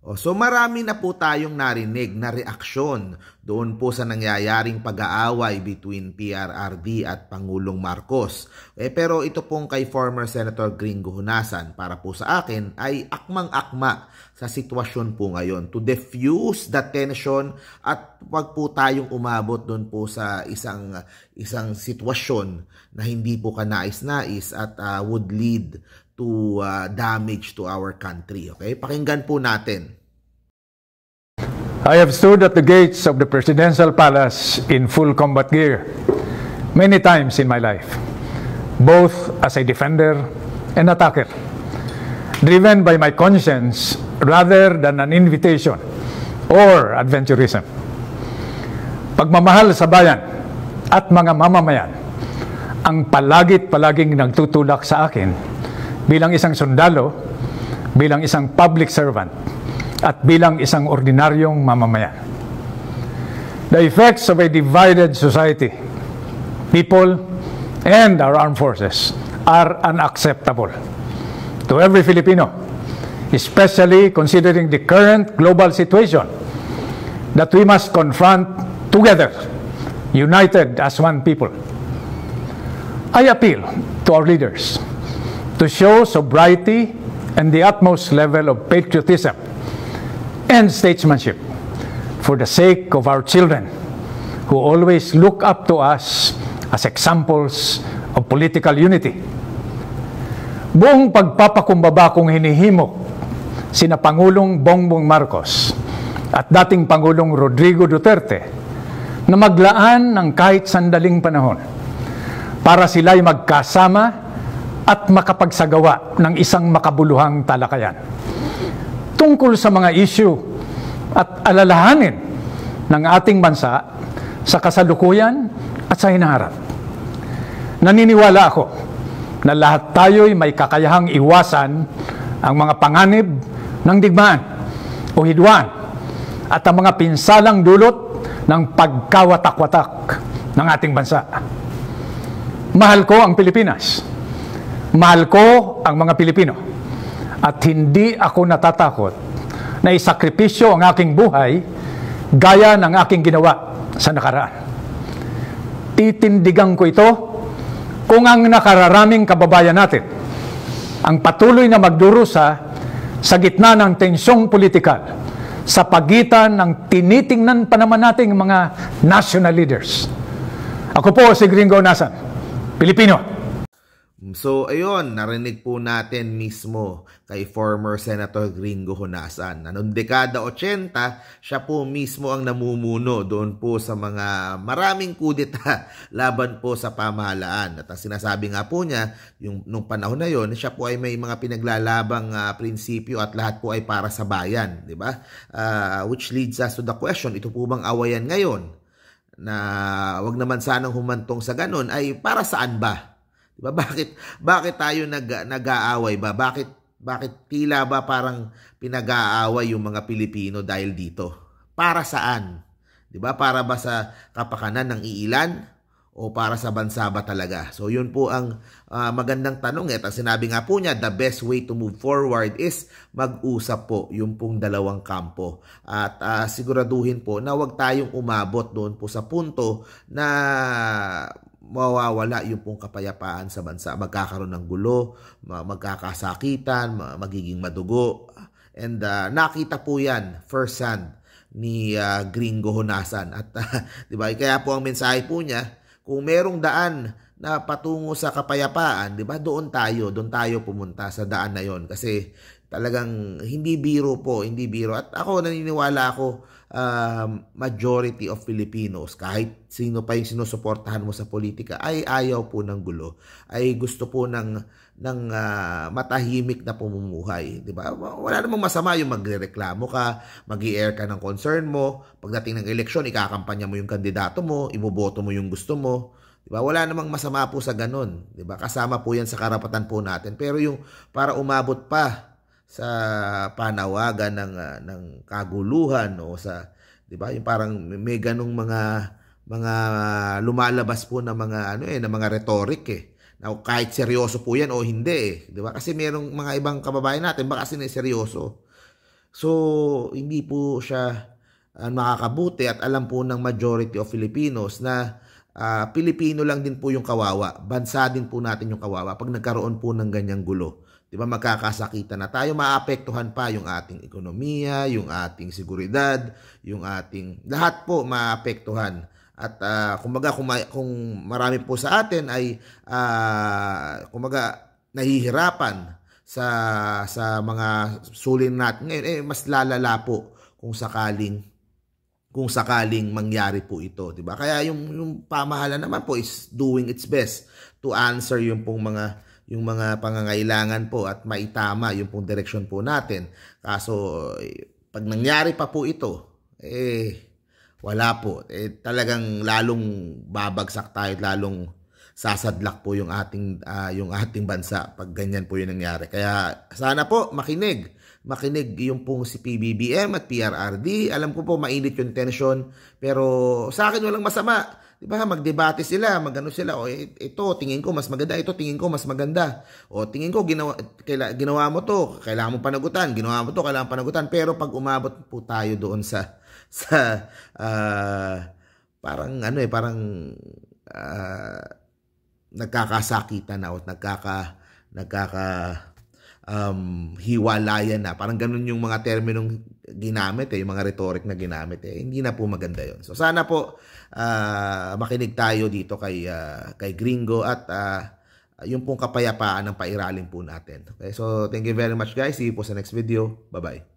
O, so marami na po tayong narinig na reaksyon doon po sa nangyayaring pag-aaway between PRRD at Pangulong Marcos. Eh, pero ito pong kay former Senator Gringo Hunasan para po sa akin ay akmang-akma sa sitwasyon po ngayon to diffuse the tension at wag po tayong umabot doon po sa isang isang sitwasyon na hindi po kanais-nais at uh, would lead to uh, damage to our country. Okay? Pakinggan po natin. I have stood at the gates of the presidential palace in full combat gear many times in my life, both as a defender and attacker, driven by my conscience rather than an invitation or adventurism. Pagmamahal sa bayan at mga mamamayan ang palagit-palaging nagtutulak sa akin bilang isang sundalo, bilang isang public servant, at bilang isang ordinaryong mamamayan. The effects of a divided society, people, and our armed forces are unacceptable to every Filipino, especially considering the current global situation that we must confront together, united as one people. I appeal to our leaders to show sobriety and the utmost level of patriotism and statesmanship for the sake of our children who always look up to us as examples of political unity. Buong pagpapakumbaba kong hinihimok sina Pangulong Bongbong Marcos at dating Pangulong Rodrigo Duterte na maglaan ng kahit sandaling panahon para sila'y magkasama at makapagsagawa ng isang makabuluhang talakayan tungkol sa mga issue at alalahanin ng ating bansa sa kasalukuyan at sa hinaharap. Naniniwala ako na lahat tayo'y may kakayahang iwasan ang mga panganib ng digmaan o hidwaan at ang mga pinsalang dulot ng pagkawatak-watak ng ating bansa. Mahal ko ang Pilipinas Mahal ko ang mga Pilipino at hindi ako natatakot na isakripisyo ang aking buhay gaya ng aking ginawa sa nakaraan. Titindigan ko ito kung ang nakararaming kababayan natin ang patuloy na magdurusa sa gitna ng tensyong politikal sa pagitan ng tinitingnan pa naman nating mga national leaders. Ako po si Gringo Nasan, Pilipino. So ayun, narinig po natin mismo kay former Senator Gringo Honasan. Noong dekada 80, siya po mismo ang namumuno doon po sa mga maraming kudeta laban po sa pamahalaan. At ang sinasabi nga po niya, yung, nung panahon na yon, siya po ay may mga pinaglalabang uh, prinsipyo at lahat po ay para sa bayan. di ba? Uh, which leads us to the question, ito po bang awayan ngayon? na wag naman sanang humantong sa ganun ay para saan ba Diba? Bakit bakit tayo nag nag-aaway ba? Bakit bakit tila ba parang pinag-aaway yung mga Pilipino dahil dito? Para saan? 'Di ba? Para ba sa kapakanan ng iilan o para sa bansa ba talaga? So yun po ang uh, magandang tanong at sinabi nga po niya, the best way to move forward is mag-usap po yung pong dalawang kampo. At uh, siguraduhin po na wag tayong umabot doon po sa punto na mawawala yung pong kapayapaan sa bansa. Magkakaroon ng gulo, magkakasakitan, magiging madugo. And uh, nakita po yan first hand ni uh, Gringo Honasan. At uh, di ba? Kaya po ang mensahe po niya, kung merong daan na patungo sa kapayapaan, 'di ba? Doon tayo, doon tayo pumunta sa daan na 'yon kasi Talagang hindi biro po, hindi biro. At ako naniniwala ako uh, majority of Filipinos, kahit sino pa yung sinusuportahan mo sa politika, ay ayaw po ng gulo. Ay gusto po ng ng uh, matahimik na pamumuhay, 'di ba? Wala namang masama yung magrereklamo ka, magi-air ka ng concern mo, pagdating ng eleksyon ikakampanya mo yung kandidato mo, iboboto mo yung gusto mo, 'Di ba? Wala namang masama po sa ganun, 'di ba? Kasama po 'yan sa karapatan po natin. Pero yung para umabot pa sa panawagan ng uh, ng kaguluhan o sa 'di ba yung parang may ganung mga mga lumalabas po na mga ano eh ng mga rhetoric eh na kahit seryoso po yan o hindi eh 'di ba kasi merong mga ibang kababayan natin baka sino seryoso so hindi po siya uh, makakabuti at alam po ng majority of Filipinos na uh, Pilipino lang din po yung kawawa bansa din po natin yung kawawa pag nagkaroon po ng ganyang gulo 'di ba magkakasakitan na tayo, maapektuhan pa yung ating ekonomiya, yung ating seguridad, yung ating lahat po maapektuhan. At uh, kumbaga kung, ma- kung marami po sa atin ay uh, kumbaga nahihirapan sa sa mga sulin natin ngayon eh mas lalala po kung sakaling kung sakaling mangyari po ito, 'di ba? Kaya yung yung pamahala naman po is doing its best to answer yung pong mga yung mga pangangailangan po at maitama yung pong direksyon po natin. Kaso pag nangyari pa po ito, eh wala po. Eh talagang lalong babagsak tayo, lalong sasadlak po yung ating uh, yung ating bansa pag ganyan po yung nangyari. Kaya sana po makinig makinig yung pong si PBBM at PRRD. Alam ko po mainit yung tension pero sa akin walang masama 'di ba? Magdebate sila, magano sila, o eh, ito tingin ko mas maganda, ito tingin ko mas maganda. O tingin ko ginawa ginawa mo 'to, kailangan mo panagutan, ginawa mo 'to, kailangan panagutan. Pero pag umabot po tayo doon sa sa uh, parang ano eh, parang uh, nagkakasakitan na o nagkaka nagkaka um, hiwalayan na. Parang ganun yung mga terminong ginamit, eh, yung mga rhetoric na ginamit. Eh. Hindi na po maganda yon So sana po uh, makinig tayo dito kay, uh, kay Gringo at uh, yung pong kapayapaan ng pairaling po natin. Okay, so thank you very much guys. See you po sa next video. Bye-bye.